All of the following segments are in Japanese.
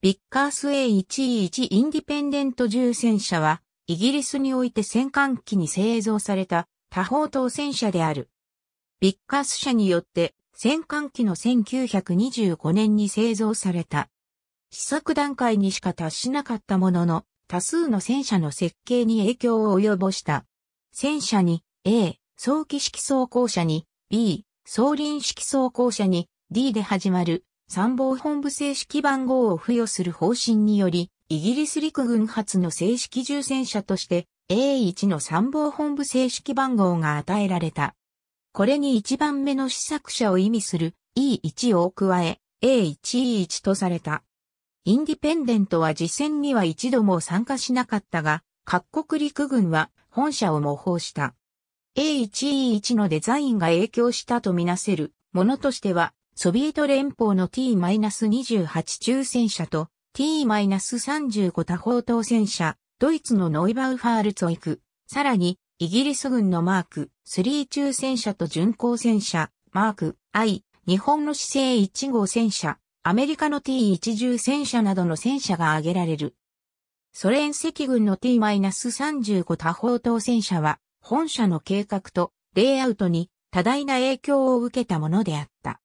ビッカース A1E1 インディペンデント重戦車は、イギリスにおいて戦艦機に製造された多方等戦車である。ビッカース社によって戦艦機の1925年に製造された。試作段階にしか達しなかったものの、多数の戦車の設計に影響を及ぼした。戦車に A、早期式装甲車に B、総輪式装甲車に D で始まる参謀本部正式番号を付与する方針により、イギリス陸軍初の正式重戦車として A1 の参謀本部正式番号が与えられた。これに一番目の試作車を意味する E1 を加え A1E1 とされた。インディペンデントは実戦には一度も参加しなかったが、各国陸軍は本社を模倣した。A1E1 のデザインが影響したとみなせるものとしては、ソビエト連邦の T-28 中戦車と T-35 多方当戦車、ドイツのノイバウファールツォイク、さらにイギリス軍のマーク3中戦車と巡航戦車、マーク I、日本の姿勢1号戦車、アメリカの T10 戦車などの戦車が挙げられる。ソ連赤軍の T-35 多方当戦車は、本社の計画とレイアウトに多大な影響を受けたものであった。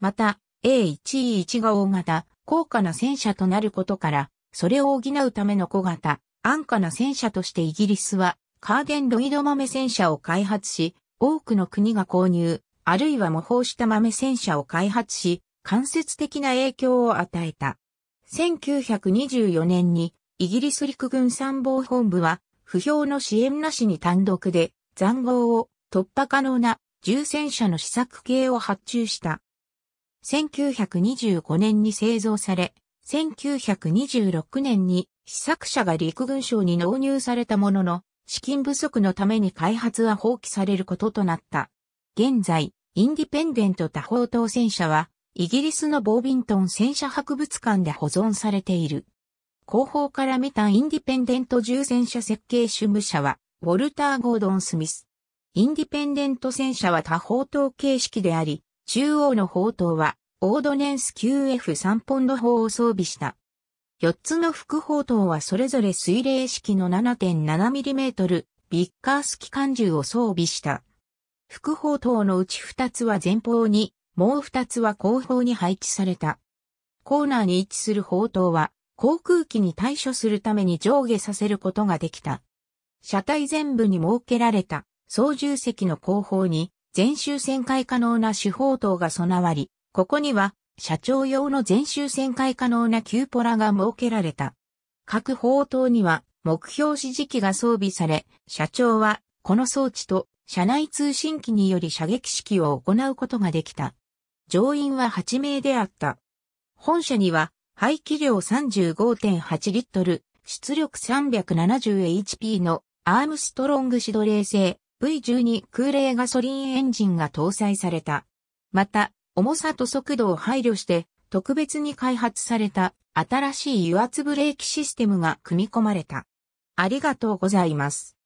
また、A1E1 が大型、高価な戦車となることから、それを補うための小型、安価な戦車としてイギリスは、カーデンロイド豆戦車を開発し、多くの国が購入、あるいは模倣した豆戦車を開発し、間接的な影響を与えた。1924年に、イギリス陸軍参謀本部は、不評の支援なしに単独で、残壕を突破可能な重戦車の試作系を発注した。1925年に製造され、1926年に試作車が陸軍省に納入されたものの、資金不足のために開発は放棄されることとなった。現在、インディペンデント多方等戦車は、イギリスのボービントン戦車博物館で保存されている。後方から見たインディペンデント重戦車設計主務者は、ウォルター・ゴードン・スミス。インディペンデント戦車は多方等形式であり、中央の砲塔は、オードネンス QF3 ポンド砲を装備した。4つの副砲塔はそれぞれ水冷式の 7.7mm ビッカース機関銃を装備した。副砲塔のうち2つは前方に、もう2つは後方に配置された。コーナーに位置する砲塔は、航空機に対処するために上下させることができた。車体全部に設けられた操縦席の後方に全周旋回可能な手法等が備わり、ここには社長用の全周旋回可能なキューポラが設けられた。各砲塔には目標指示器が装備され、社長はこの装置と社内通信機により射撃式を行うことができた。乗員は8名であった。本社には排気量35.8リットル、出力 370HP のアームストロングシドレー製 V12 空冷ガソリンエンジンが搭載された。また、重さと速度を配慮して特別に開発された新しい油圧ブレーキシステムが組み込まれた。ありがとうございます。